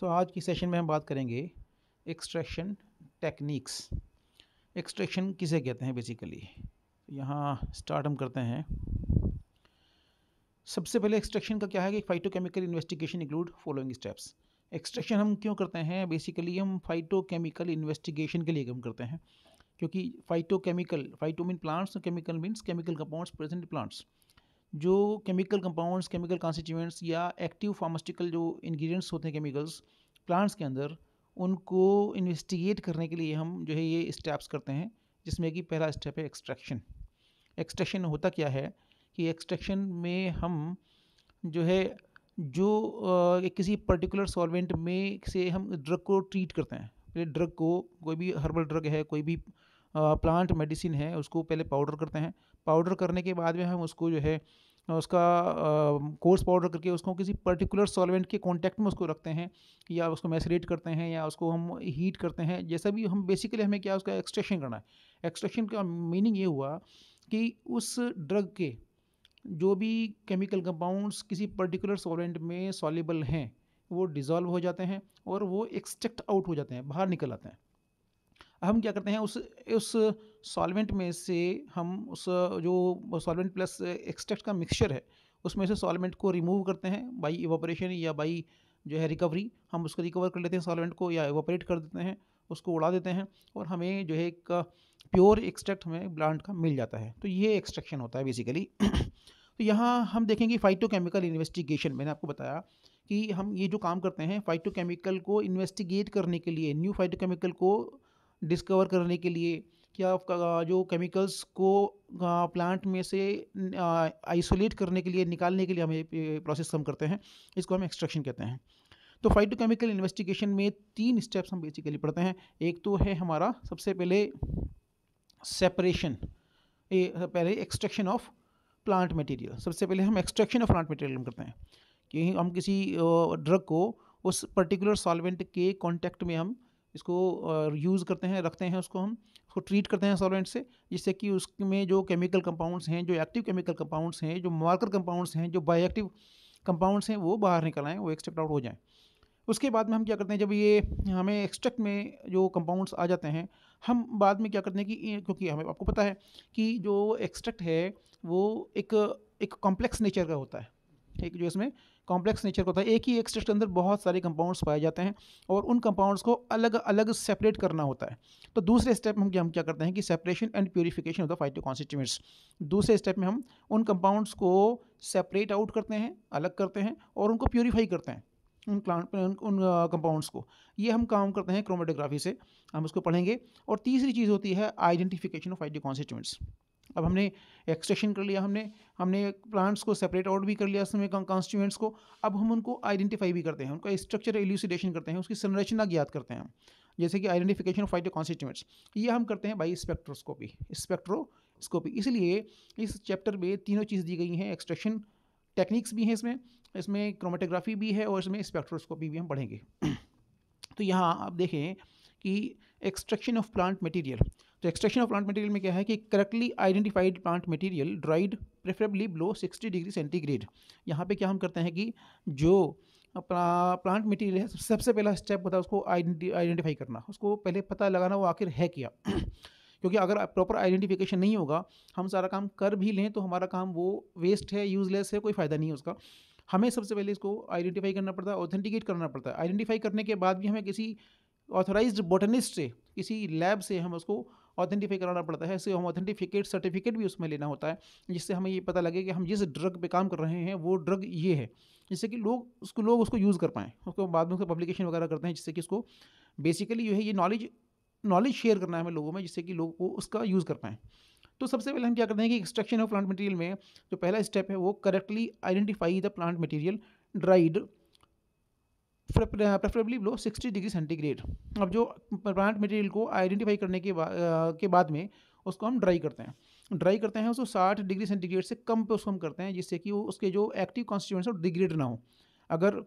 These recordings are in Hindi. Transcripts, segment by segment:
तो आज की सेशन में हम बात करेंगे एक्सट्रैक्शन टेक्निक्स एक्सट्रैक्शन किसे कहते हैं बेसिकली यहाँ स्टार्ट हम करते हैं सबसे पहले एक्सट्रैक्शन का क्या है कि phytochemical investigation include following steps extraction हम क्यों करते हैं बेसिकली हम फाइटोकेमिकल इन्वेस्टिगेशन के लिए हम करते हैं क्योंकि फाइटोकेमिकल फाइटोमिन प्लांट्स और chemical means chemical compounds present plants जो केमिकल कंपाउंड्स केमिकल कॉन्स्टिट्यूएंट्स या एक्टिव फार्मास्टिकल जो इंग्रेडिएंट्स होते हैं केमिकल्स प्लांट्स के अंदर उनको इन्वेस्टिगेट करने के लिए हम जो है ये स्टेप्स करते हैं जिसमें कि पहला स्टेप है एक्सट्रैक्शन एक्सट्रैक्शन होता क्या है कि एक्सट्रैक्शन में हम जो है जो आ, किसी पर्टिकुलर सॉल्वेंट में से हम ड्रग को ट्रीट करते हैं पहले ड्रग को कोई भी हर्बल ड्रग है कोई भी प्लांट मेडिसिन है उसको पहले पाउडर करते हैं पाउडर करने के बाद में हम उसको जो है उसका कोर्स पाउडर करके उसको किसी पर्टिकुलर सॉल्वेंट के कॉन्टैक्ट में उसको रखते हैं या उसको मैसरेट करते हैं या उसको हम हीट करते हैं जैसा भी हम बेसिकली हमें क्या उसका एक्सट्रेशन करना है एक्सट्रेशन का मीनिंग ये हुआ कि उस ड्रग के जो भी केमिकल कंपाउंड्स किसी पर्टिकुलर सॉल्वेंट में सॉलेबल हैं वो डिज़ोल्व हो जाते हैं और वो एक्सट्रैक्ट आउट हो जाते हैं बाहर निकल आते हैं हम क्या करते हैं उस उस सॉल्वेंट में से हम उस जो सॉल्वेंट प्लस एक्सट्रैक्ट का मिक्सचर है उसमें से सॉल्वेंट को रिमूव करते हैं बाई इवोपरेशन या बाई जो है रिकवरी हम उसको रिकवर कर लेते हैं सॉल्वेंट को या इवोपरेट कर देते हैं उसको उड़ा देते हैं और हमें जो है एक प्योर एक्सट्रैक्ट हमें प्लांट का मिल जाता है तो ये एक्सट्रैक्शन होता है बेसिकली तो यहाँ हम देखेंगे फाइटोकेमिकल इन्वेस्टिगेशन मैंने आपको बताया कि हम ये जो काम करते हैं फाइटोकेमिकल को इन्वेस्टिगेट करने के लिए न्यू फाइटोकेमिकल को डिस्कवर करने के लिए कि आपका जो केमिकल्स को प्लांट में से आइसोलेट करने के लिए निकालने के लिए हम प्रोसेस हम करते हैं इसको हम एक्सट्रैक्शन कहते हैं तो फाइटोकेमिकल इन्वेस्टिगेशन में तीन स्टेप्स हम बेसिकली पढ़ते हैं एक तो है हमारा सबसे पहले सेपरेशन पहले एक्सट्रैक्शन ऑफ प्लांट मटेरियल सबसे पहले हम एक्सट्रैक्शन ऑफ प्लांट मटेरियल करते हैं कि हम किसी ड्रग को उस पर्टिकुलर सॉल्वेंट के कॉन्टैक्ट में हम इसको यूज़ करते हैं रखते हैं उसको हम उसको ट्रीट करते हैं सॉलेंट से जिससे कि उसमें जो केमिकल कंपाउंड्स हैं जो एक्टिव केमिकल कंपाउंड्स हैं जो मार्कर कंपाउंड्स हैं जो बायोएक्टिव कंपाउंड्स हैं वो बाहर निकल आएँ वो एक्सट्रैक्ट आउट हो जाएँ उसके बाद में हम क्या करते हैं जब ये हमें एक्सट्रैक्ट में जो कंपाउंड्स आ जाते हैं हम बाद में क्या करते हैं कि क्योंकि हमें आपको पता है कि जो एक्सट्रैक्ट है वो एक एक कॉम्प्लेक्स नेचर का होता है ठीक जो इसमें कॉम्प्लेक्स नेचर को था एक ही एक्सटेस्ट के अंदर बहुत सारे कंपाउंड्स पाए जाते हैं और उन कंपाउंड्स को अलग अलग सेपरेट करना होता है तो दूसरे स्टेप में हम क्या हम क्या करते हैं कि separation and purification of the phyto constituents दूसरे स्टेप में हम उन कंपाउंड्स को सेपरेट आउट करते हैं अलग करते हैं और उनको प्योरीफाई करते हैं उन प्लांट उन कंपाउंड्स को ये हम काम करते हैं क्रोमेटोग्राफी से हम उसको पढ़ेंगे और तीसरी चीज़ होती है आइडेंटिफिकेशन ऑफ फाइटो कॉन्स्टिट्यूंट्स अब हमने एक्सट्रैक्शन कर लिया हमने हमने प्लांट्स को सेपरेट आउट भी कर लिया उसमें कॉन्स्टिट्यूएंट्स को अब हम उनको आइडेंटिफाई भी करते हैं उनका स्ट्रक्चर एल्यूसिडेशन करते हैं उसकी संरचना ज्ञात करते हैं जैसे कि आइडेंटिफिकेशन ऑफ फाइटो कॉन्स्टिट्यूएंट्स ये हम करते हैं बाई स्पेक्ट्रोस्कोपी स्पेक्ट्रोस्कोपी इसलिए इस चैप्टर में तीनों चीज़ दी गई हैं एक्सट्रैक्शन टेक्निक्स भी हैं इसमें इसमें क्रोमेटोग्राफी भी है और इसमें स्पेक्ट्रोस्कोपी भी हम पढ़ेंगे तो यहाँ आप देखें कि एक्सट्रैक्शन ऑफ प्लांट मटेरियल तो एक्सट्रैक्शन ऑफ प्लांट मटेरियल में क्या है कि correctly identified plant material dried preferably below 60 degree centigrade यहाँ पे क्या हम करते हैं कि जो प्लांट मटेरियल है सबसे पहला स्टेप होता है उसको आइडेंटिफाई करना उसको पहले पता लगाना वो आखिर है क्या क्योंकि अगर प्रॉपर आइडेंटिफिकेशन नहीं होगा हम सारा काम कर भी लें तो हमारा काम वो वेस्ट है यूजलेस है कोई फ़ायदा नहीं है उसका हमें सबसे पहले इसको आइडेंटिफाई करना पड़ता है ऑथेंटिकेट करना पड़ता है आइडेंटिफाई करने के बाद भी हमें किसी ऑथोराइज बोटनिस्ट से किसी लैब से हम उसको ऑथेंटिफाई कराना पड़ता है ऐसे हम ऑथेंटिफिकेट सर्टिफिकेट भी उसमें लेना होता है जिससे हमें ये पता लगे कि हम जिस ड्रग पे काम कर रहे हैं वो ड्रग ये है जिससे कि लोग उसको लोग उसको यूज़ कर पाएँ उसको बाद में उसको पब्लिकेशन वगैरह करते हैं जिससे कि उसको बेसिकली जो है ये नॉलेज नॉलेज शेयर करना है हमें लोगों में जिससे कि लोग को उसका यूज़ कर पाएँ तो सबसे पहले हम क्या करते हैं कि एक्सट्रक्शन ऑफ प्लांट मटेरियल में जो पहला स्टेप है वो correctly identify the plant material dried preferably below 60 degree centigrade अब जो प्लांट मटेरियल को आइडेंटिफाई करने के, बा, के बाद में उसको हम ड्राई करते हैं ड्राई करते हैं उसको 60 डिग्री सेंटीग्रेड से कम पे उसको हम करते हैं जिससे कि वो उसके जो एक्टिव कॉन्स्टिट्यूंट्स हो डिग्रेड ना हो अगर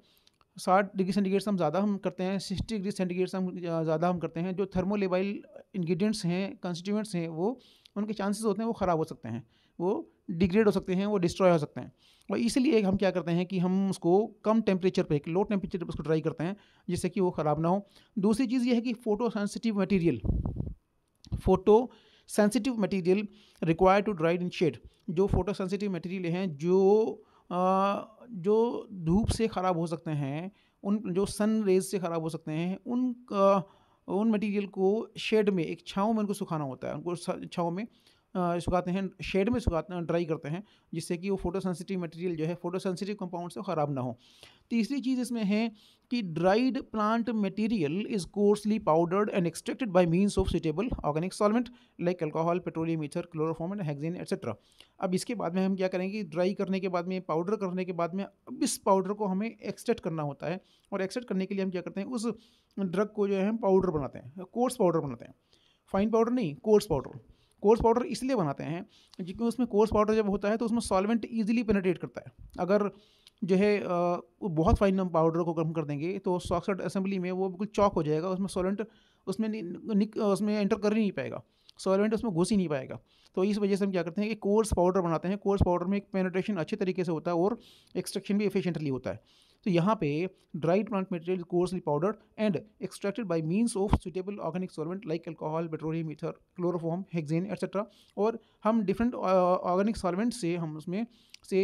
60 डिग्री सेंटीग्रेड से हम ज़्यादा हम करते हैं 60 डिग्री सेंटीग्रेड से हम ज़्यादा हम करते हैं जो थर्मोलेबाइल इन्ग्रीडियंट्स हैं कंस्टिट्यूएंट्स हैं वो उनके चांसेस होते हैं वो ख़राब हो सकते हैं वो डिग्रेड हो सकते हैं वो डिस्ट्रॉय हो सकते हैं और इसलिए हम क्या करते हैं कि हम उसको कम टेम्परेचर पर लो टेम्परेचर पर उसको ड्राई करते हैं जिससे कि वो ख़राब ना हो दूसरी चीज़ यह है कि photo sensitive material photo sensitive material require to dried in shade जो फोटो सेंसिटिव मटीरियल हैं जो आ, जो धूप से ख़राब हो सकते हैं उन जो सन रेज से ख़राब हो सकते हैं उन आ, उन मटेरियल को शेड में एक छाँव में उनको सुखाना होता है उनको छाँव में सुखाते हैं शेड में सुखाते हैं ड्राई करते हैं जिससे कि वो फोटो सेंसिटिव मटेरियल जो है फोटो सेंसिटिव कंपाउंड से ख़राब ना हो तीसरी चीज़ इसमें है कि dried plant material is coarsely powdered and extracted by means of suitable organic solvent like alcohol petroleum ether chloroform and hexane etcetera अब इसके बाद में हम क्या करेंगे ड्राई करने के बाद में पाउडर करने के बाद में अब इस पाउडर को हमें एक्सट्रैक्ट करना होता है और एक्सट्रैक्ट करने के लिए हम क्या करते हैं उस ड्रग को जो है हम पाउडर बनाते हैं कोर्स पाउडर बनाते हैं फाइन पाउडर नहीं कोर्स पाउडर कोर्स पाउडर इसलिए बनाते हैं क्योंकि उसमें कोर्स पाउडर जब होता है तो उसमें सॉल्वेंट ईजिली पेनिट्रेट करता है अगर जो है बहुत फाइन पाउडर को गर्म कर देंगे तो सॉक्सट असेंबली में वो बिल्कुल चौक हो जाएगा उसमें सॉल्वेंट उसमें निक उसमें एंटर कर ही नहीं पाएगा सॉल्वेंट उसमें घुस ही नहीं पाएगा तो इस वजह से हम क्या करते हैं कि कोर्स पाउडर बनाते हैं कोर्स पाउडर में एक पेनेट्रेशन अच्छे तरीके से होता है और एक्सट्रक्शन भी एफिशेंटली होता है तो यहाँ पे dry plant material coarsely powder and extracted by means of suitable organic solvent like alcohol petroleum ether chloroform hexane etcetera और हम डिफरेंट ऑर्गेनिक सॉल्वेंट से हम उसमें से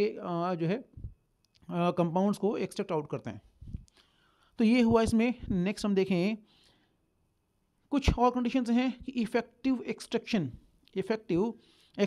जो है कंपाउंड्स को एक्सट्रैक्ट आउट करते हैं तो ये हुआ इसमें नेक्स्ट हम देखें कुछ और कंडीशन हैं कि effective extraction effective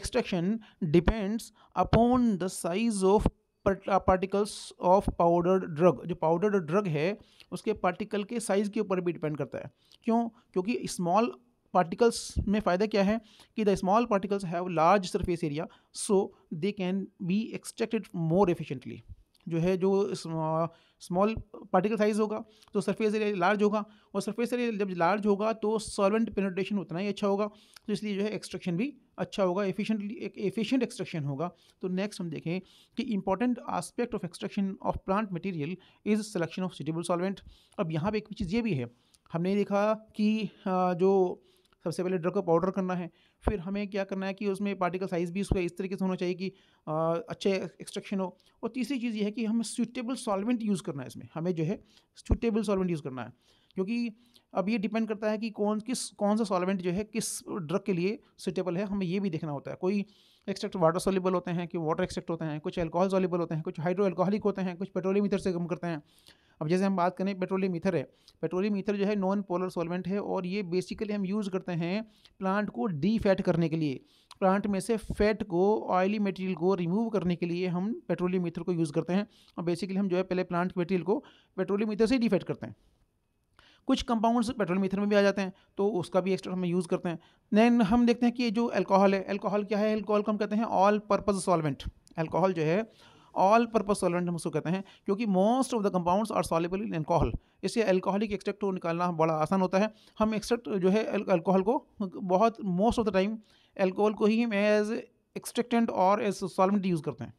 extraction depends upon the size of particles of powdered drug जो पाउडर्ड ड्रग है उसके पार्टिकल के साइज़ के ऊपर भी डिपेंड करता है क्यों क्योंकि स्मॉल पार्टिकल्स में फ़ायदा क्या है कि the small particles have large surface area so they can be extracted more efficiently जो है जो uh, स्मॉल पार्टिकल साइज होगा तो सरफेस एरिया लार्ज होगा और सरफेस एरिया जब लार्ज होगा तो सॉल्वेंट पेनिट्रेशन उतना ही अच्छा होगा तो इसलिए जो है एक्सट्रक्शन भी अच्छा होगा एफिशिएंटली एक एफिशिएंट एक्सट्रक्शन होगा तो नेक्स्ट हम देखें कि important aspect of extraction of plant material is selection of suitable solvent अब यहाँ पर एक चीज़ ये भी है हमने देखा कि हाँ, जो सबसे पहले ड्रग को पाउडर करना है फिर हमें क्या करना है कि उसमें पार्टिकल साइज़ भी उसका इस तरीके से होना चाहिए कि अच्छे एक्सट्रक्शन हो और तीसरी चीज़ ये है कि हमें सूटेबल सॉल्वेंट यूज़ करना है इसमें हमें जो है सूटेबल सॉल्वेंट यूज़ करना है क्योंकि अब ये डिपेंड करता है कि कौन किस कौन सा सॉल्वेंट जो है किस ड्रग के लिए सूटेबल है हमें ये भी देखना होता है कोई एक्सट्रैक्ट वाटर सोलेबल होते हैं कि वाटर एक्सट्रैक्ट होते हैं कुछ एल्कोहल सोलेबल होते हैं कुछ हाइड्रो अल्कोहलिक होते हैं कुछ पेट्रोलियम इधर से कम करते हैं अब जैसे हम बात करें पेट्रोलियम ईथर है पेट्रोलियम ईथर जो है नॉन पोलर सॉल्वेंट है और ये बेसिकली हम यूज़ करते हैं प्लांट को डीफैट करने के लिए प्लांट में से फैट को ऑयली मटेरियल को रिमूव करने के लिए हम पेट्रोलियम ईथर को यूज़ करते हैं और बेसिकली हम जो है पहले प्लांट मेटेरियल मटेरियल को पेट्रोलियम ईथर से ही डीफैट करते हैं कुछ कंपाउंड्स पेट्रोलियम ईथर में भी आ जाते हैं तो उसका भी एक्स्ट्रा हम यूज़ करते हैं दैन हम देखते हैं कि जो अल्कोहल है अल्कोहल क्या है अल्कोहल को हम कहते हैं ऑल पर्पज़ सॉल्वेंट अल्कोहल जो है ऑल पर्पज सॉल्वेंट हम उसको कहते हैं क्योंकि most of the compounds are soluble in alcohol इसलिए एल्कोहलिक एक्सट्रैक्ट को निकालना बड़ा आसान होता है हम एक्सट्रैक्ट जो है एल्कोहल को बहुत most of the time alcohol को ही एज एक्सट्रैक्टेंट और एज सॉल्वेंट यूज़ करते हैं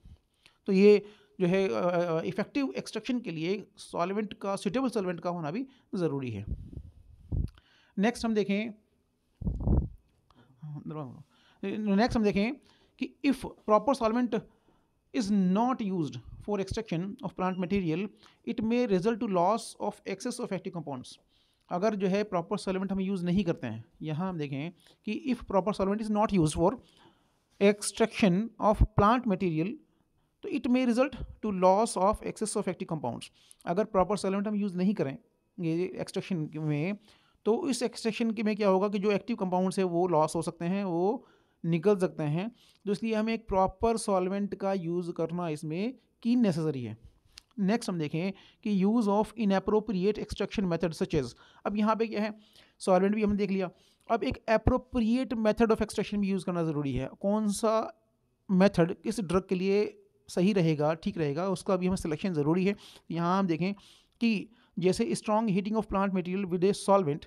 तो ये जो है इफेक्टिव uh, एक्सट्रैक्शन के लिए सॉल्वेंट का सुटेबल सॉल्वेंट का होना भी ज़रूरी है नेक्स्ट हम देखें नेक्स्ट हाँ, हम देखें कि if proper solvent is not use for extraction of plant material it may result to loss of access of active compounds. अगर जो है प्रॉपर सॉल्वेंट हम यूज़ नहीं करते हैं यहाँ हम देखें कि if proper solvent is not use for extraction of plant material तो it may result to loss of access of active compounds अगर प्रॉपर सॉल्वेंट हम यूज़ नहीं करेंगे एक्सट्रैक्शन में तो इस एक्सट्रैक्शन में क्या होगा कि जो एक्टिव कंपाउंड्स है वो लॉस हो सकते हैं वो निकल सकते हैं तो इसलिए हमें एक प्रॉपर सॉल्वेंट का यूज़ करना इसमें की नेसेसरी है नेक्स्ट हम देखें कि use of inappropriate extraction method such as अब यहाँ पे क्या है सॉल्वेंट भी हमने देख लिया अब एक अप्रोप्रिएट मेथड ऑफ एक्सट्रक्शन भी यूज़ करना ज़रूरी है कौन सा मेथड किस ड्रग के लिए सही रहेगा ठीक रहेगा उसका भी हमें सिलेक्शन ज़रूरी है यहाँ हम देखें कि जैसे strong heating of plant material with a solvent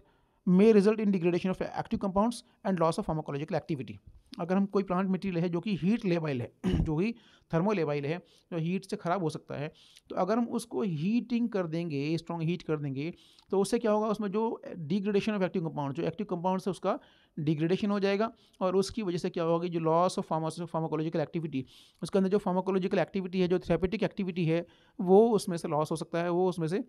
may result in degradation of active compounds and loss of pharmacological activity अगर हम कोई प्लांट मटेरियल है जो कि हीट लेवाइल है जो कि थर्मो लेवाइल है जो तो हीट से ख़राब हो सकता है तो अगर हम उसको हीटिंग कर देंगे स्ट्रॉन्ग हीट कर देंगे तो उससे क्या होगा उसमें जो डिग्रेडेशन ऑफ एक्टिव कंपाउंड जो एक्टिव कंपाउंड से उसका डिग्रेडेशन हो जाएगा और उसकी वजह से क्या होगी जो loss of pharma pharmacological activity उसके अंदर जो फार्माकोलॉजिकल एक्टिविटी है जो थेरेपेटिक एक्टिविटी है वो उसमें से लॉस हो सकता है वो उसमें से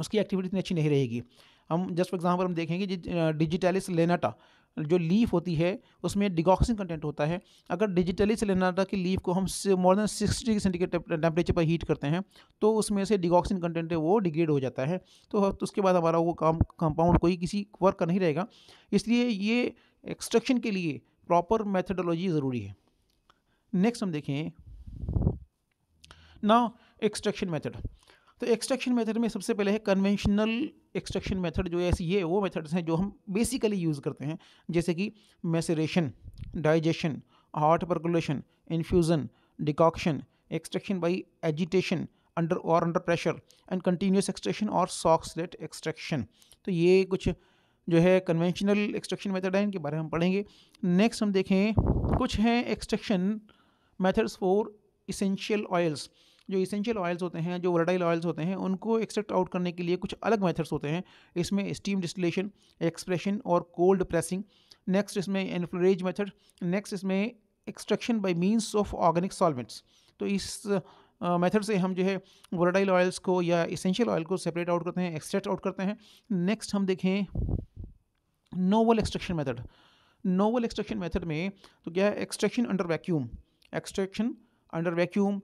उसकी एक्टिविटी इतनी अच्छी नहीं रहेगी हम जस्ट फॉर एग्जाम्पल हम देखेंगे डिजिटलिस लेनाटा जो लीफ होती है उसमें डिगॉक्सिंग कंटेंट होता है अगर डिजिटली था की लीफ को हम more than sixty centigrade temperature पर हीट करते हैं तो उसमें से डिगॉक्सिंग कंटेंट है वो डिग्रेड हो जाता है तो, तो उसके बाद हमारा वो काम कंपाउंड कोई किसी वर्क का नहीं रहेगा इसलिए ये एक्सट्रक्शन के लिए प्रॉपर मैथडोलॉजी ज़रूरी है नेक्स्ट हम देखें ना एक्सट्रक्शन मैथड तो एक्सट्रक्शन मेथड में सबसे पहले है कन्वेंशनल एक्सट्रैक्शन मेथड जो है ऐसी ये वो मेथड्स हैं जो हम बेसिकली यूज़ करते हैं जैसे कि maceration digestion hot percolation infusion decoction extraction by agitation under और under pressure and continuous extraction और सॉक्सलेट एक्सट्रैक्शन तो ये कुछ जो है कन्वेंशनल एक्सट्रैक्शन मेथड है इनके बारे में हम पढ़ेंगे नेक्स्ट हम देखें कुछ हैं extraction methods for essential oils जो इसेंशियल ऑयल्स होते हैं जो वर्डाइल ऑयल्स होते हैं उनको एक्सट्रैक्ट आउट करने के लिए कुछ अलग मेथड्स होते हैं इसमें स्टीम डिस्टिलेशन एक्सप्रेशन और कोल्ड प्रेसिंग नेक्स्ट इसमें एनफ्लोरेज मेथड नेक्स्ट इसमें extraction by means of organic solvents तो इस मेथड uh, से हम जो है वर्डाइल ऑयल्स को या इसेंशियल ऑयल को सेपरेट आउट करते हैं एक्सट्रैक्ट आउट करते हैं नेक्स्ट हम देखें novel extraction method novel extraction method में तो क्या है extraction under vacuum extraction under vacuum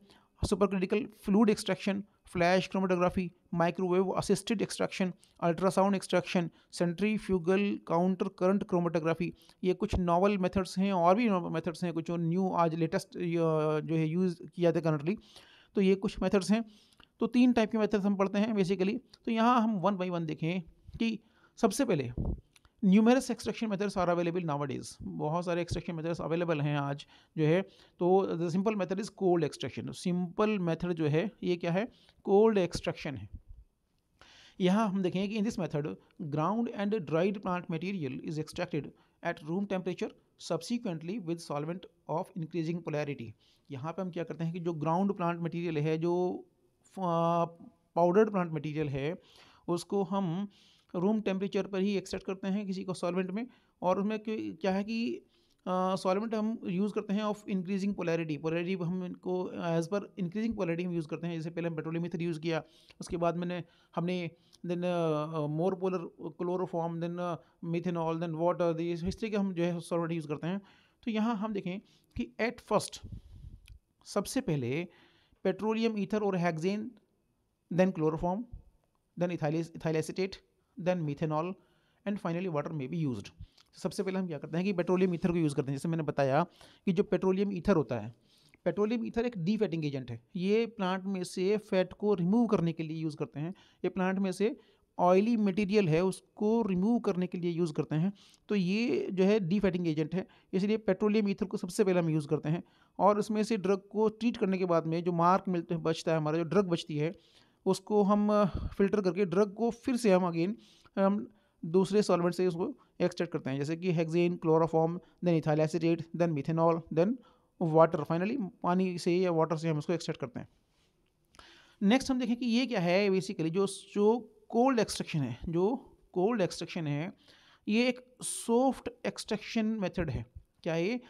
supercritical fluid extraction flash chromatography microwave assisted extraction ultrasound extraction centrifugal counter current chromatography ये कुछ नॉवल मेथड्स हैं और भी मेथड्स हैं कुछ न्यू आज लेटेस्ट जो है यूज़ किया जाते करंटली तो ये कुछ मेथड्स हैं तो तीन टाइप के मेथड्स हम पढ़ते हैं बेसिकली तो यहाँ हम वन बाई वन देखें कि सबसे पहले numerous extraction methods are available nowadays बहुत सारे एक्सट्रैक्शन मेथड्स अवेलेबल हैं आज जो है तो the simple method is cold extraction simple method जो है ये क्या है कोल्ड एक्सट्रैक्शन है यहाँ हम देखेंगे कि in this method ground and dried plant material is extracted at room temperature subsequently with solvent of increasing polarity यहाँ पे हम क्या करते हैं कि जो ग्राउंड प्लांट मटेरियल है जो पाउडर्ड प्लांट मटेरियल है उसको हम रूम टेम्परेचर पर ही एक्सेट करते हैं किसी को सॉल्वेंट में और उसमें क्या है कि सॉल्वेंट uh, हम यूज़ करते हैं ऑफ इंक्रीजिंग पोलैरिटी पोलैरिटी हम इनको एज़ पर इंक्रीजिंग पोलैरिटी हम यूज़ करते हैं जैसे पहले हम पेट्रोलियम इथर यूज़ किया उसके बाद मैंने हमने then more polar chloroform then methanol then water इस हिस्ट्री के हम जो है सॉल्वेंट यूज़ करते हैं तो यहाँ हम देखें कि एट फर्स्ट सबसे पहले पेट्रोलियम ईथर और hexane then chloroform then ethyl ethyl acetate then methanol and finally water may be use सबसे पहले हम क्या करते हैं कि पेट्रोलियम ईथर को यूज़ करते हैं जैसे मैंने बताया कि जो पेट्रोलियम ईथर होता है पेट्रोलियम ईथर एक डी फैटिंग एजेंट है ये प्लांट में से फैट को रिमूव करने के लिए यूज़ करते हैं ये प्लांट में से ऑयली मटेरियल है उसको रिमूव करने के लिए यूज़ करते हैं तो ये जो है डी फैटिंग एजेंट है इसलिए पेट्रोलियम ईथर को सबसे पहले हम यूज़ करते हैं और उसमें से ड्रग को ट्रीट करने के बाद में जो मार्क मिलते हैं बचता है हमारा जो ड्रग बचती है उसको हम फिल्टर करके ड्रग को फिर से हम अगेन हम दूसरे सॉल्वेंट से उसको एक्सट्रैक्ट करते हैं जैसे कि hexane chloroform then ethyl acetate then methanol then water finally पानी से या वाटर से हम उसको एक्सट्रैक्ट करते हैं नेक्स्ट हम देखें कि ये क्या है बेसिकली जो जो कोल्ड एक्सट्रैक्शन है जो कोल्ड एक्सट्रैक्शन है ये एक सॉफ्ट एक्सट्रैक्शन मेथड है क्या ये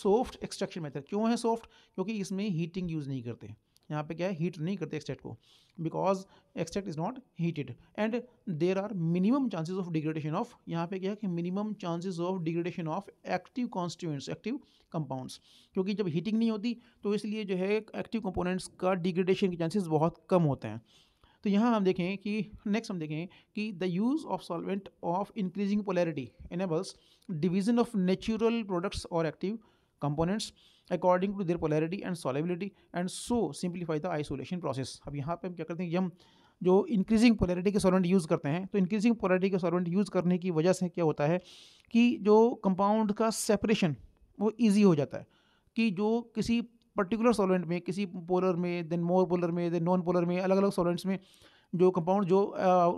सॉफ्ट एक्सट्रैक्शन मेथड क्यों है सॉफ्ट क्योंकि इसमें हीटिंग यूज़ नहीं करते यहाँ पे क्या है हीट नहीं करते एक्सटेट को because extract is not heated and there are minimum chances of degradation of यहाँ पे क्या है कि minimum chances of degradation of active constituents active compounds क्योंकि जब हीटिंग नहीं होती तो इसलिए जो है एक्टिव कंपोनेंट्स का डिग्रेडेशन के चांसेस बहुत कम होते हैं तो यहाँ हम देखें कि नेक्स्ट हम देखें कि the use of solvent of increasing polarity enables division of natural products और active components according to their polarity and solubility and so simplify the isolation process अब यहाँ पे हम क्या करते हैं कि हम जो इंक्रीजिंग पोलैरिटी के सॉल्वेंट यूज़ करते हैं तो इंक्रीजिंग पोलैरिटी के सॉल्वेंट यूज़ करने की वजह से क्या होता है कि जो कंपाउंड का सेपरेशन वो ईजी हो जाता है कि जो किसी पर्टिकुलर सॉल्वेंट में किसी पोलर में देन मोर पोलर में देन नॉन पोलर में अलग अलग सॉल्वेंट्स में जो कंपाउंड जो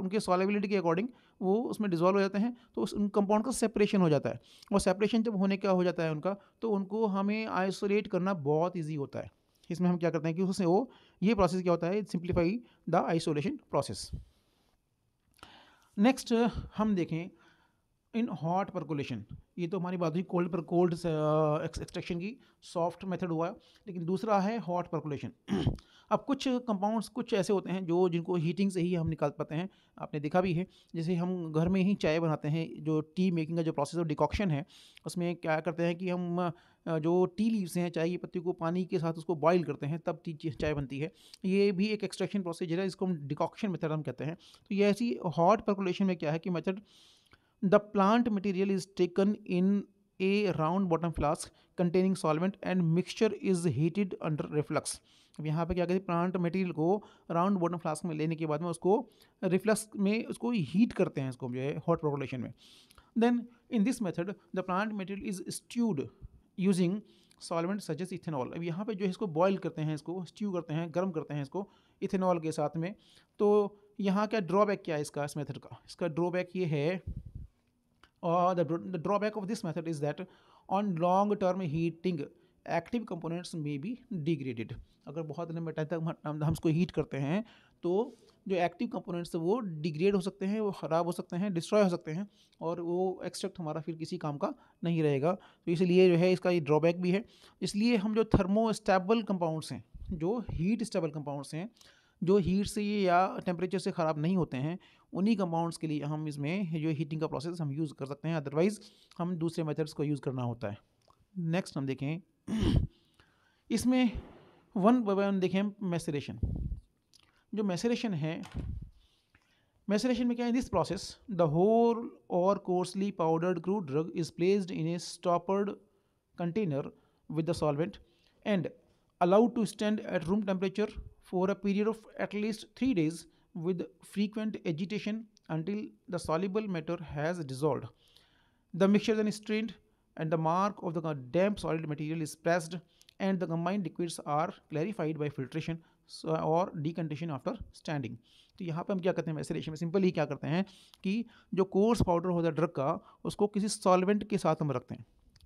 उनके सॉलेबिलिटी के अकॉर्डिंग वो उसमें डिजॉल्व हो जाते हैं तो उस उन कंपाउंड का सेपरेशन हो जाता है और सेपरेशन जब होने का हो जाता है उनका तो उनको हमें आइसोलेट करना बहुत ईजी होता है इसमें हम क्या करते हैं कि उससे वो ये प्रोसेस क्या होता है simplify the isolation process next हम देखें इन हॉट परकुलेशन ये तो हमारी बात हुई कोल्ड पर कोल्ड एक्सट्रैक्शन की सॉफ्ट मेथड हुआ लेकिन दूसरा है हॉट परकुलेशन अब कुछ कंपाउंड्स कुछ ऐसे होते हैं जो जिनको हीटिंग से ही हम निकाल पाते हैं आपने देखा भी है जैसे हम घर में ही चाय बनाते हैं जो टी मेकिंग का जो प्रोसेस ऑफ डिकॉक्शन है उसमें क्या करते हैं कि हम जो टी लीव्स हैं चाय की पत्ती को पानी के साथ उसको बॉईल करते हैं तब टी चाय बनती है ये भी एक एक्सट्रैक्शन प्रोसेस है इसको हम डिकॉक्शन मेथड हम कहते हैं तो ये ऐसी हॉट परकुलेशन में क्या है कि method the plant material is taken in a round bottom flask containing solvent and mixture is heated under reflux अब यहाँ पे क्या कहते हैं प्लांट मटेरियल को राउंड बॉटम फ्लास्क में लेने के बाद में उसको रिफ्लक्स में उसको हीट करते हैं इसको जो है हॉट प्रोपोलेशन में then in this method the plant material is stewed using solvent such as ethanol अब यहाँ पे जो है इसको बॉयल करते हैं इसको स्ट्यू करते हैं गर्म करते हैं इसको इथेनॉल के साथ में तो यहाँ क्या ड्रॉबैक क्या है इसका इस मेथड का इसका ड्रॉबैक ये है or the, the drawback of this method is that on long term heating active components में भी डिग्रेडेड अगर बहुत लंबे टाइम तक हम हम इसको हीट करते हैं तो जो एक्टिव कंपोनेंट्स वो डिग्रेड हो सकते हैं वो ख़राब हो सकते हैं डिस्ट्रॉय हो सकते हैं और वो एक्सट्रैक्ट हमारा फिर किसी काम का नहीं रहेगा तो इसलिए जो है इसका ये ड्रॉबैक भी है इसलिए हम जो थर्मो स्टेबल कंपाउंड्स हैं जो हीट स्टेबल कंपाउंड्स हैं जो हीट से या टेम्परेचर से ख़राब नहीं होते हैं उन्हीं कंपाउंड्स के लिए हम इसमें जो हीटिंग का प्रोसेस हम यूज़ कर सकते हैं अदरवाइज़ हम दूसरे मेथड्स को यूज़ करना होता है नेक्स्ट हम देखें इसमें वन बाई वन देखें मैसरेशन जो मैसेरेशन है मैसेशन में क्या है this process the whole or coarsely powdered crude drug is placed in a stoppered container with the solvent and allowed to stand at room temperature for a period of at least three days with frequent agitation until the soluble matter has dissolved. The mixture then is strained and the mark of the damp solid material is pressed and the combined liquids are clarified by filtration और डिकंटेशन आफ्टर स्टैंडिंग तो यहाँ पे हम क्या करते हैं वैसे रेशे में सिंपल ही क्या करते हैं कि जो कोर्स पाउडर होता है ड्रग का उसको किसी सॉल्वेंट के साथ हम रखते हैं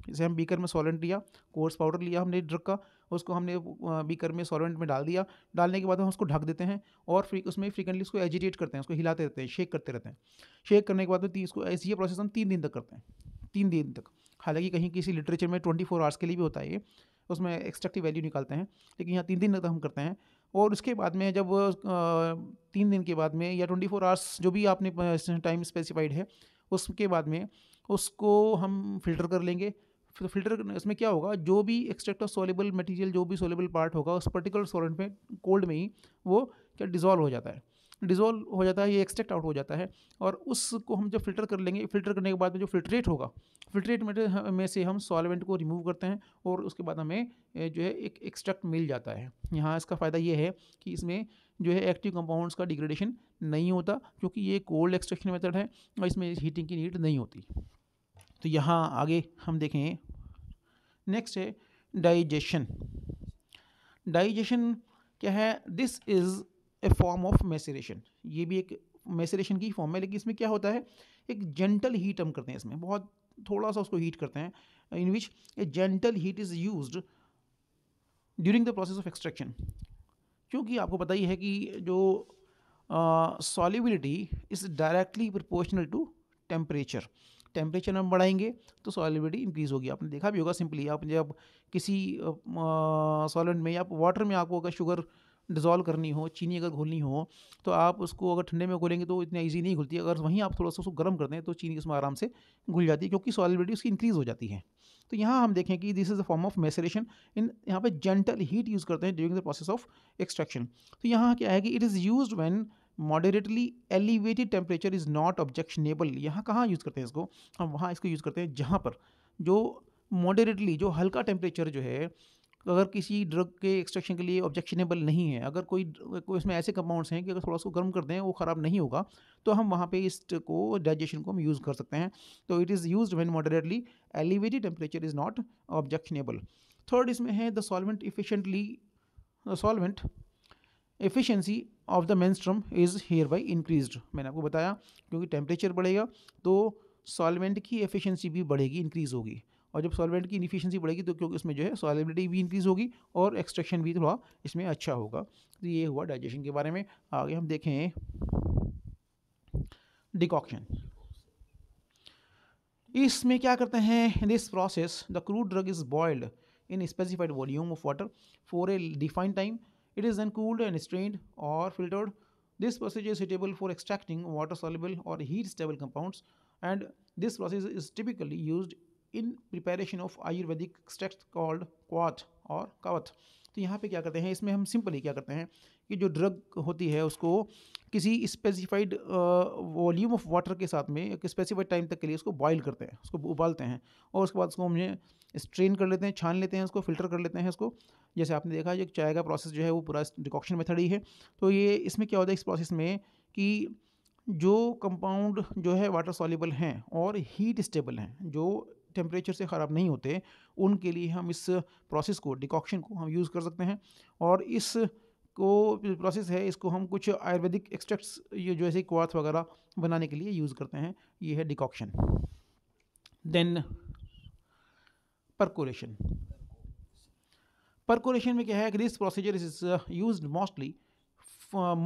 जैसे हम बीकर में सॉल्वेंट लिया कोर्स पाउडर लिया हमने ड्रग का उसको हमने बीकर में सॉल्वेंट में डाल दिया डालने के बाद हम उसको ढक देते हैं और फ्री उसमें फ्रीकेंटली उसको एजिटेट करते हैं उसको हिलाते रहते हैं शेक करते रहते हैं शेक करने के बाद इसको तो ऐसी ये प्रोसेस हम तीन दिन तक करते हैं तीन दिन तक हालांकि कहीं किसी लिटरेचर में ट्वेंटी फोर आवर्स के लिए भी होता है ये उसमें एक्सट्रैक्टिव वैल्यू निकालते हैं लेकिन यहाँ तीन दिन तक हम करते हैं और उसके बाद में जब तीन दिन के बाद में या ट्वेंटी फोर आवर्स जो भी आपने टाइम स्पेसिफाइड है उसके बाद में उसको हम फिल्टर कर लेंगे तो फिल्टर इसमें क्या होगा जो भी एक्सट्रैक्ट ऑफ सोलेबल मटेरियल जो भी सोलेबल पार्ट होगा उस पर्टिकुलर सोलेंट में कोल्ड में ही वो क्या डिजॉल्व हो जाता है डिजोल्व हो जाता है ये एक्सट्रैक्ट आउट हो जाता है और उसको हम जब फिल्टर कर लेंगे फिल्टर करने के बाद में जो फिल्ट्रेट होगा फिल्ट्रेट में, में से हम सॉलवेंट को रिमूव करते हैं और उसके बाद हमें जो है एक एक्सट्रैक्ट मिल जाता है यहाँ इसका फ़ायदा ये है कि इसमें जो है एक्टिव कंपाउंड्स का डिग्रेडेशन नहीं होता क्योंकि ये कोल्ड एक्सट्रैक्शन मेथड है और इसमें हीटिंग की नीड नहीं होती तो यहाँ आगे हम देखें नेक्स्ट है डाइजेशन डाइजेशन क्या है this is a form of maceration ये भी एक मैसेशन की फॉर्म है लेकिन इसमें क्या होता है एक जेंटल हीट हम करते हैं इसमें बहुत थोड़ा सा उसको हीट करते हैं in which a gentle heat is use during the process of extraction क्योंकि आपको पता ही है कि जो solubility is directly proportional to temperature temperature हम बढ़ाएंगे तो सॉलिबिलिटी इंक्रीज़ होगी आपने देखा भी होगा सिंपली आप जब किसी सॉलेंट में या वाटर में आपको अगर शुगर डिज़ोल्व करनी हो चीनी अगर घोलनी हो तो आप उसको अगर ठंडे में घोलेंगे तो इतना ईजी नहीं घुलती अगर वहीं आप थोड़ा सा उसको गर्म कर दें तो चीनी उसमें आराम से घुल जाती है क्योंकि सॉलिबिलिटी उसकी इंक्रीज़ हो जाती है तो यहाँ हम देखें कि this is a form of maceration in यहाँ पे जेंटल हीट यूज़ करते हैं during the process of extraction तो यहाँ क्या है कि it is use when moderately elevated temperature is not objectionable यहाँ कहाँ यूज़ करते हैं इसको हम वहाँ इसको यूज़ करते हैं जहाँ पर जो मॉडरेटली जो हल्का टेम्परेचर जो है अगर किसी ड्रग के एक्सट्रैक्शन के लिए ऑब्जेक्शनेबल नहीं है अगर कोई कोई इसमें ऐसे कंपाउंड्स हैं कि अगर थोड़ा उसको गर्म कर दें वो ख़राब नहीं होगा तो हम वहाँ पे इस को डाइजेशन को हम यूज़ कर सकते हैं तो it is use when moderately elevated temperature is not objectionable third इसमें है the solvent efficiently solvent efficiency of the menstruum is hereby increase मैंने आपको बताया क्योंकि टेम्परेचर बढ़ेगा तो सॉलवेंट की एफिशिएंसी भी बढ़ेगी इंक्रीज़ होगी और जब सॉलवेंट की इनिफिशिएंसी बढ़ेगी तो क्योंकि उसमें जो है सॉलिबिलिटी भी इंक्रीज़ होगी और एक्सट्रैक्शन भी थोड़ा इसमें अच्छा होगा तो ये हुआ डाइजेशन के बारे में आगे हम देखें डिकॉक्शन इसमें क्या करते हैं in this process the crude drug is boiled in specified volume of water for a defined time It is then cooled and strained or filtered. This procedure is suitable for extracting water-soluble or heat-stable compounds and this process is typically used in preparation of Ayurvedic extracts called क्वाथ or kavat. So, यहाँ पे we do हैं इसमें हम सिंपली कि जो ड्रग होती है उसको किसी स्पेसिफाइड वॉल्यूम ऑफ वाटर के साथ में एक स्पेसिफाइड टाइम तक के लिए उसको बॉयल करते हैं उसको उबालते हैं और उसके बाद उसको हमें स्ट्रेन कर लेते हैं छान लेते हैं उसको फिल्टर कर लेते हैं उसको जैसे आपने देखा जो चाय का प्रोसेस जो है वो पूरा डिकॉक्शन मेथड ही है तो ये इसमें क्या होता है इस प्रोसेस में कि जो कंपाउंड जो है वाटर सॉलेबल हैं और हीट स्टेबल हैं जो टेम्परेचर से ख़राब नहीं होते उनके लिए हम इस प्रोसेस को डिकॉक्शन को हम यूज़ कर सकते हैं और इस को प्रोसेस है इसको हम कुछ आयुर्वेदिक एक्सट्रैक्ट्स ये जो ऐसे क्वाथ वगैरह बनाने के लिए यूज़ करते हैं ये है डिकॉक्शन देन परकोरेशन परकोरेशन में क्या है कि this procedure is use mostly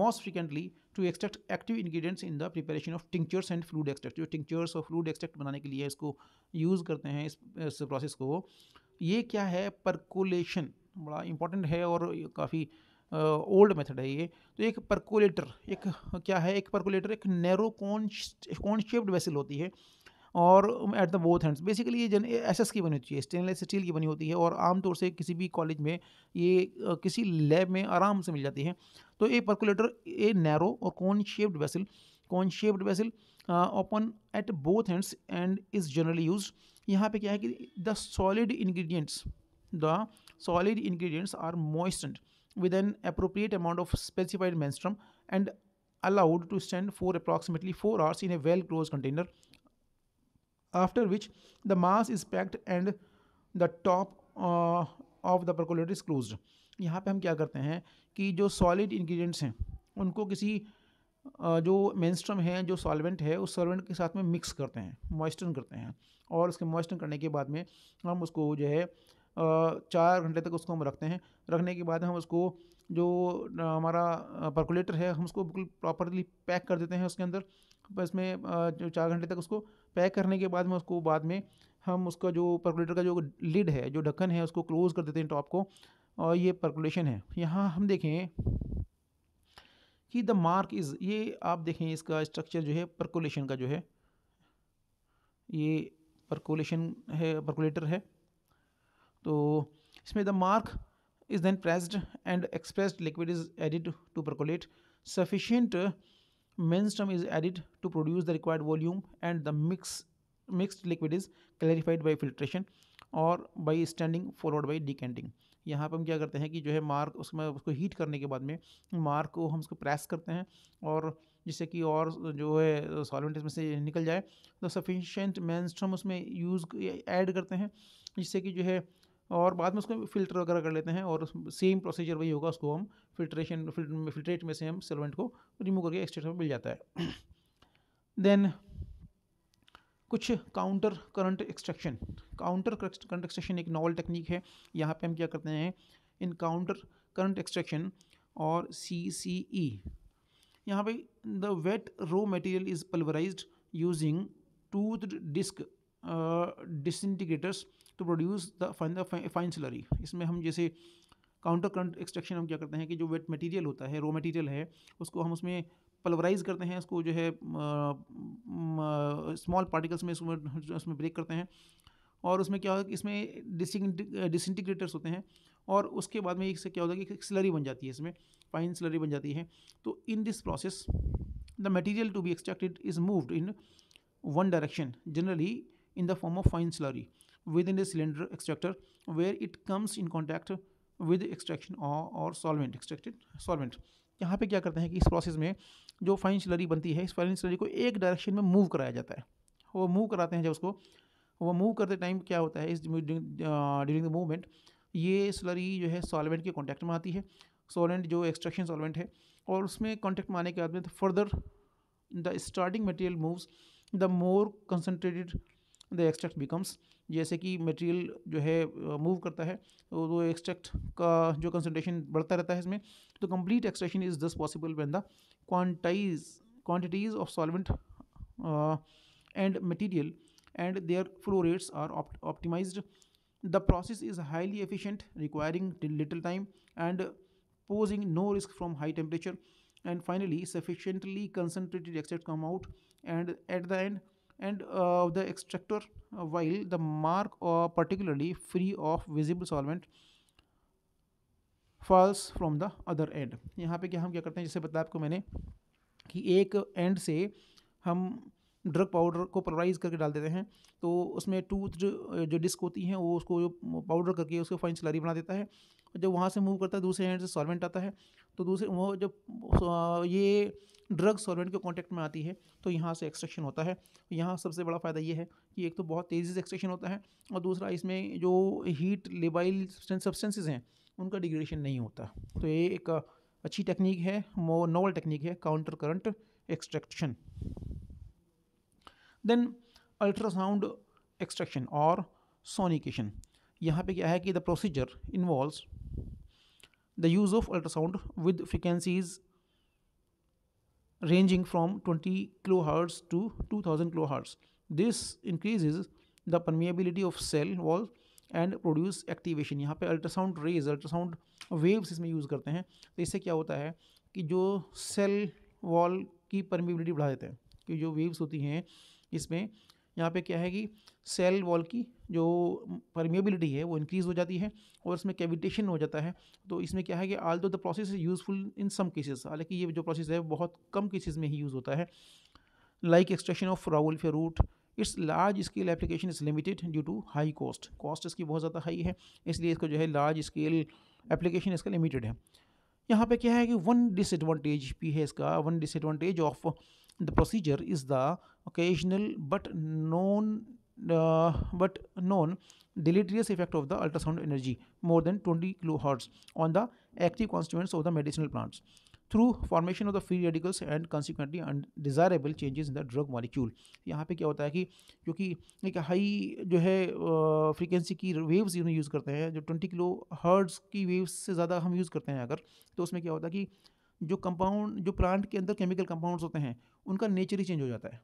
most frequently to extract active ingredients in the preparation of tinctures and fluid extract जो टिंक्चर्स और फ्लूड एक्सट्रैक्ट बनाने के लिए इसको यूज़ करते हैं इस, इस प्रोसेस को ये क्या है परकोलेशन बड़ा इंपॉर्टेंट है और काफ़ी ओल्ड मेथड है ये तो एक परकोलेटर एक क्या है एक परकोलेटर एक नैरो कॉन शेप्ड वेसल होती है और at the both hands basically ये जन एस एस की बनी होती है स्टेनलेस स्टील की बनी होती है और आमतौर से किसी भी कॉलेज में ये किसी लैब में आराम से मिल जाती है तो ये percolator a narrow or cone shaped vessel cone shaped vessel open at both hands and is generally use यहाँ पे क्या है कि the solid ingredients the solid ingredients are moistened with an appropriate amount of specified menstruum and allowed to stand for approximately 4 hours in a well closed container after which the mass is packed and the top uh, of the percolator is closed यहाँ पे हम क्या करते हैं कि जो सॉलिड इंग्रेडिएंट्स हैं उनको किसी जो मेनस्ट्रम है जो सॉल्वेंट है उस सॉल्वेंट के साथ में मिक्स करते हैं मॉइस्टन करते हैं और उसके मॉइस्टन करने के बाद में हम उसको जो है चार घंटे तक उसको हम रखते हैं रखने के बाद हम उसको जो हमारा परकुलेटर है हम उसको बिल्कुल प्रॉपरली पैक कर देते हैं उसके अंदर बस में जो चार घंटे तक उसको पैक करने के बाद में उसको बाद में हम उसका जो परकुलेटर का जो लिड है जो ढक्कन है उसको क्लोज़ कर देते हैं टॉप को और ये परकुलेशन है यहाँ हम देखें कि द मार्क इज़ ये आप देखें इसका स्ट्रक्चर जो है परकुलेशन का जो है ये परकुलेशन है परकुलेटर है तो इसमें the mark is then pressed and expressed liquid is added to percolate sufficient menstruum is added to produce the required volume and the mix mixed liquid is clarified by filtration or by standing forward by the decanting यहाँ पर हम क्या करते हैं कि जो है मार्क उसमें उसको हीट करने के बाद में मार्क को हम उसको प्रेस करते हैं और जिससे कि और जो है सॉलेंट इसमें से निकल जाए तो सफिशेंट मैंस्ट्रम उसमें यूज़ एड करते हैं जिससे कि जो है और बाद में उसको फिल्टर वगैरह कर लेते हैं और सेम प्रोसीजर वही होगा उसको हम फिल्ट्रेशन फिल्ट्रेट में से हम सेलवेंट को रिमूव करके एक्सट्रेक्टर में मिल जाता है देन कुछ counter current extraction counter current extraction एक नॉवल टेक्निक है यहाँ पे हम क्या करते हैं इन काउंटर करंट एक्सट्रैक्शन और सी सी ई यहाँ पे the wet raw material is pulverise using tooth disc disintegrators to produce the fine slurry इसमें हम जैसे काउंटर करंट एक्सट्रैक्शन हम क्या करते हैं कि जो वेट मटेरियल होता है रॉ मटेरियल है उसको हम उसमें पलवराइज करते हैं उसको जो है स्मॉल पार्टिकल्स में उसमें उसमें ब्रेक करते हैं और उसमें क्या होता कि इसमें डिसइंटीग्रेटर्स होते हैं और उसके बाद में इससे क्या होता है कि स्लरी बन जाती है इसमें फाइन स्लरी बन जाती है तो in this process the material to be extracted is moved in one direction generally in the form of fine slurry within the cylinder extractor where it comes in contact with extraction और solvent extracted solvent यहाँ पे क्या करते हैं कि इस प्रोसेस में जो फाइन स्लरी बनती है इस फाइन स्लरी को एक डायरेक्शन में मूव कराया जाता है वो मूव कराते हैं जब उसको वो मूव करते टाइम क्या होता है इस ड्यूरिंग द मूवमेंट ये स्लरी जो है सॉल्वेंट के कॉन्टैक्ट में आती है सॉल्वेंट जो एक्सट्रैक्शन सॉल्वेंट है और उसमें कॉन्टैक्ट में आने के बाद में further the starting material moves the more concentrated the extract becomes जैसे कि मटेरियल जो है मूव करता है तो वो एक्सट्रैक्ट का जो कंसनट्रेशन बढ़ता रहता है इसमें तो complete extraction is thus possible when the quantities quantities of solvent and material and their flow rates are optimise the process is highly efficient requiring little time and posing no risk from high temperature and finally sufficiently concentrated extract come out and at the end and of the extractor while the mark are particularly free of visible solvent falls from the other end यहाँ पे क्या हम क्या करते हैं जैसे बताया आपको मैंने कि एक एंड से हम ड्रग पाउडर को पल्वराइज करके डाल देते हैं तो उसमें टूथ जो जो डिस्क होती हैं वो उसको जो पाउडर करके उसको फाइन स्लरी बना देता है जब वहाँ से मूव करता है दूसरे हैंड से सॉल्वेंट आता है तो दूसरे वो जब ये ड्रग सॉल्वेंट के कांटेक्ट में आती है तो यहाँ से एक्सट्रैक्शन होता है यहाँ सबसे बड़ा फ़ायदा ये है कि एक तो बहुत तेज़ी से एक्सट्रैक्शन होता है और दूसरा इसमें जो हीट लेबाइल सब्सटेंसेज हैं उनका डिग्रेडेशन नहीं होता तो ये एक अच्छी टेक्निक है मो नोवल टेक्निक है counter current extraction then ultrasound extraction or sonication यहाँ पे क्या है कि the procedure involve the use of ultrasound with frequencies ranging to two thousand to 2000 this increase is the permeability of cell wall and produce activation यहाँ पे अल्ट्रासाउंड रेज अल्ट्रासाउंड वेव्स इसमें यूज़ करते हैं तो इससे क्या होता है कि जो सेल वॉल की परमिबिलिटी बढ़ा देते हैं कि जो वेव्स होती हैं इसमें यहाँ पे क्या है कि सेल वॉल की जो परमेबिलिटी है वो इंक्रीज़ हो जाती है और इसमें कैविटेशन हो जाता है तो इसमें क्या है कि although the process is useful in some cases हालांकि ये जो प्रोसेस है बहुत कम केसेस में ही यूज़ होता है लाइक एक्सट्रेशन ऑफ रावल root its large scale application is limited due to high cost cost इसकी बहुत ज़्यादा हाई है इसलिए इसको जो है लार्ज स्केल एप्लीकेशन इसका लिमिटेड है यहाँ पे क्या है कि वन डिसएडवांटेज भी है इसका one disadvantage of the procedure is the occasional but known uh, but known deleterious effect of the ultrasound energy more than 20 kilohertz on the active constituents of the medicinal plants through formation of the free radicals and consequently undesirable changes in the drug molecule यहाँ पे क्या होता है कि क्योंकि एक हाई जो है फ्रीक्वेंसी की वेव्स यूज़ करते हैं जो 20 किलो हर्ड्स की वेव्स से ज़्यादा हम यूज़ करते हैं अगर तो उसमें क्या होता है कि जो कंपाउंड जो प्लांट के अंदर केमिकल कंपाउंड्स होते हैं उनका नेचर ही चेंज हो जाता है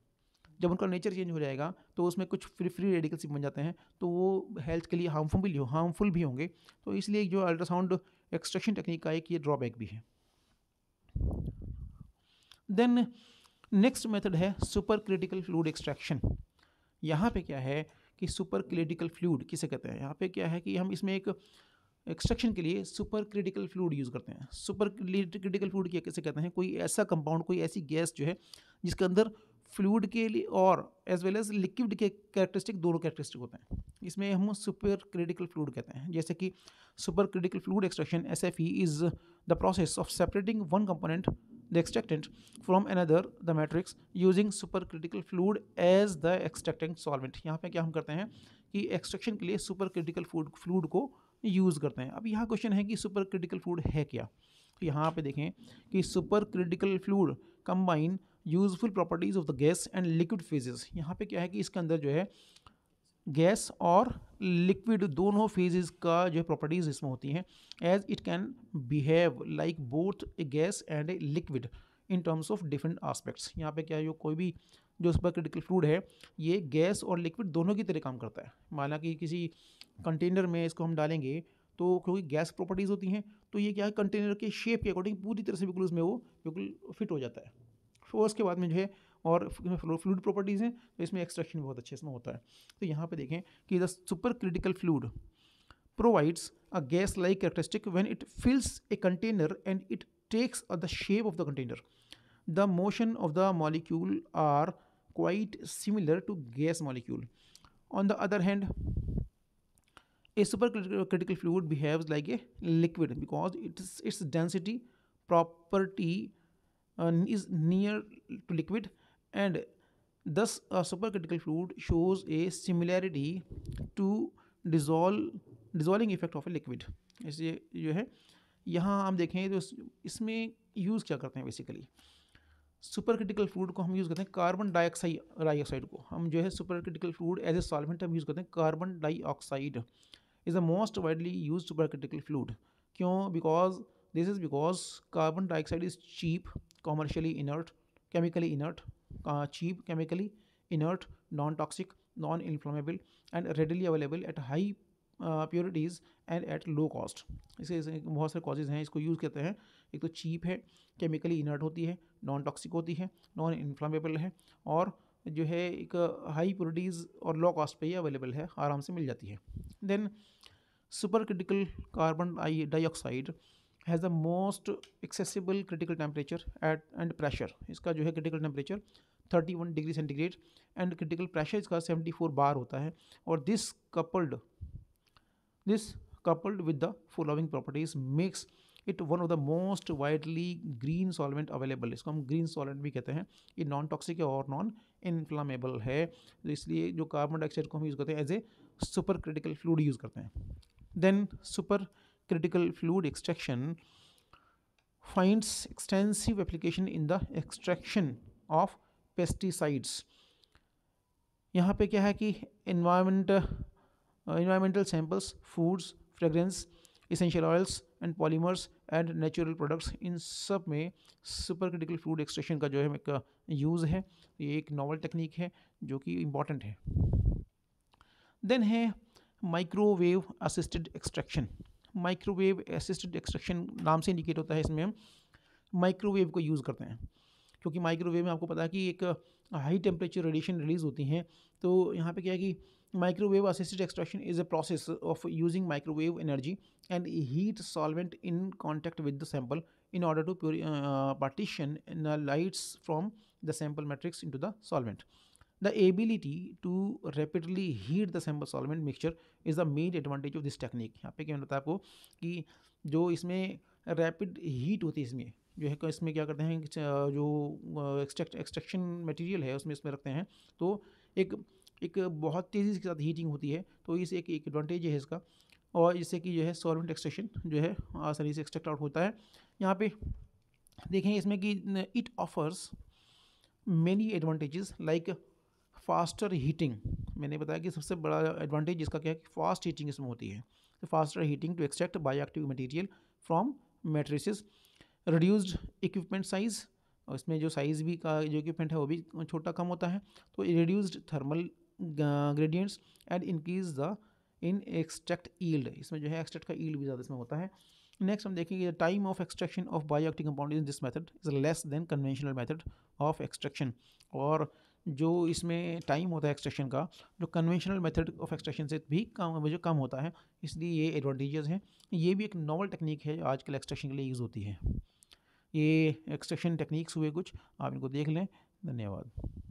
जब उनका नेचर चेंज हो जाएगा तो उसमें कुछ फ्री फ्री रेडिकल्स बन जाते हैं तो वो हेल्थ के लिए हार्मफुल भी हो हार्मफुल भी होंगे तो इसलिए जो अल्ट्रासाउंड एक्सट्रैक्शन टेक्निक का एक ये ड्रॉबैक भी है देन नेक्स्ट मेथड है सुपर क्रिटिकल फ्लूड एक्सट्रैक्शन यहाँ पे क्या है कि सुपर क्रिटिकल फ्लूड किसे कहते हैं यहाँ पे क्या है कि हम इसमें एक एक्सट्रक्शन के लिए सुपर क्रिटिकल फ्लूड यूज़ करते हैं सुपर क्रिटिकल फ्लूड क्या कैसे कहते हैं कोई ऐसा कंपाउंड कोई ऐसी गैस जो है जिसके अंदर फ्लूड के लिए और एज वेल एज लिक्विड के कैरेक्टरिस्टिक दोनों कैरेक्टरिस्टिक होते हैं इसमें हम सुपर क्रिटिकल फ्लूड कहते हैं जैसे कि super critical fluid extraction S F E is the process of separating one component the from another the matrix using super critical fluid as the extracting solvent यहाँ पे क्या हम करते हैं कि एक्सट्रक्शन के लिए क्रिटिकल फूड फ्लूड को यूज़ करते हैं अब यहाँ क्वेश्चन है कि सुपर क्रिटिकल फ्लूड है क्या तो यहाँ पे देखें कि super critical fluid combine useful properties of the gas and liquid phases यहाँ पे क्या है कि इसके अंदर जो है गैस और लिक्विड दोनों फेजेस का जो है प्रॉपर्टीज़ इसमें होती हैं as it can behave like both a gas and a liquid in terms of different aspects यहाँ पे क्या है जो कोई भी जो सुपर क्रिटिकल फ्लूड है ये गैस और लिक्विड दोनों की तरह काम करता है माना कि किसी कंटेनर में इसको हम डालेंगे तो क्योंकि गैस प्रॉपर्टीज़ होती हैं तो ये क्या है कंटेनर के शेप के अकॉर्डिंग पूरी तरह से बिल्कुल उसमें वो बिल्कुल फिट हो जाता है तो उसके बाद में जो है और फ्लूड प्रॉपर्टीज़ हैं तो इसमें एक्सट्रैक्शन बहुत अच्छे इसमें होता है तो यहाँ पर देखें कि the super critical fluid provides a gas like characteristic when it fills a container and it a the shape of the container the motion of the molecule are quite similar to gas molecule on the other hand a supercritical fluid behaves like a liquid because its its density property uh, is near to liquid and thus a supercritical fluid shows a similarity to dissolve dissolving effect of a liquid इसलिए जो है यहाँ हम देखें तो इसमें यूज़ क्या करते हैं बेसिकली सुपर क्रिटिकल फ्लूड को हम यूज़ करते हैं कार्बन डाइऑक्साइड डाइऑक्साइड को हम जो है super critical fluid as a solvent हम यूज़ करते हैं carbon dioxide is the most widely use supercritical fluid क्यों because this is because carbon dioxide is cheap commercially inert chemically inert cheap chemically inert non toxic non inflammable and readily available at high purities and at low cost इसे, इसे बहुत सारे कॉजेज़ हैं इसको यूज़ करते हैं एक तो चीप है केमिकली इनर्ट होती है नॉन टॉक्सिक होती है नॉन इन्फ्लामेबल है और जो है एक हाई प्रोडीज और लो कॉस्ट पे ही अवेलेबल है आराम से मिल जाती है then super critical carbon dioxide has the most accessible critical temperature at and pressure इसका जो है critical temperature 31 degree centigrade and critical pressure इसका 74 बार होता है और this coupled this coupled with the following properties makes it one of the most widely green solvent available इसको हम ग्रीन सॉल्वेंट भी कहते हैं ये नॉन टॉक्सिक है और नॉन इनफ्लामेबल है तो इसलिए जो कार्बन डाइऑक्साइड को हम यूज़ करते हैं as a super critical fluid use करते हैं then super critical fluid extraction finds extensive application in the extraction of pesticides यहाँ पे क्या है कि environment environmental samples foods fragrance essential oils and polymers and natural products इन सब में सुपर क्रिटिकल फ्रूड एक्सट्रैक्शन का जो है एक यूज़ uh, है ये एक नॉवल टेक्निक है जो कि इम्पॉर्टेंट है देन है microwave assisted extraction microwave assisted extraction नाम से इंडिकेट होता है इसमें हम माइक्रोवेव को यूज़ करते हैं क्योंकि माइक्रोवेव में आपको पता है कि एक हाई टेम्परेचर रेडिएशन रिलीज़ होती हैं तो यहाँ पे क्या है कि microwave assisted extraction is a process of using microwave energy and heat solvent in contact with the sample in order to pure, uh, partition analytes from the sample matrix into the solvent. The ability to rapidly heat the sample solvent mixture is the main advantage of this technique. यहाँ पे क्या होता है आपको कि जो इसमें रैपिड हीट होती है इसमें जो है इसमें क्या करते हैं जो एक्सट्रैक्ट एक्सट्रैक्शन मटेरियल है उसमें इसमें रखते हैं तो एक एक बहुत तेज़ी के साथ हीटिंग होती है तो इस एक एडवांटेज है इसका और इससे कि जो है सॉल्वेंट एक्सट्रेशन जो है आसानी से एक्सट्रैक्ट आउट होता है यहाँ पे देखें इसमें कि it offers many advantages like faster heating मैंने बताया कि सबसे बड़ा एडवांटेज इसका क्या है कि फास्ट हीटिंग इसमें होती है faster heating to extract bioactive material from matrices reduced equipment size और इसमें जो साइज़ भी का जो इक्विपमेंट है वो भी छोटा कम होता है तो reduced thermal gradients and increase the in extract yield इसमें जो है एक्सट्रैक्ट का ईल्ड भी ज़्यादा इसमें होता है नेक्स्ट हम देखेंगे time of extraction of bioactive compound in this method is less than conventional method of extraction और जो इसमें टाइम होता है एक्सट्रैक्शन का जो कन्वेंशनल मेथड ऑफ एक्सट्रैक्शन से भी कम जो कम होता है इसलिए ये एडवांटेजेस हैं ये भी एक नॉवल टेक्निक है आजकल एक्सट्रैक्शन के लिए यूज़ होती है ये एक्सट्रैक्शन टेक्निक्स हुए कुछ आप इनको देख लें धन्यवाद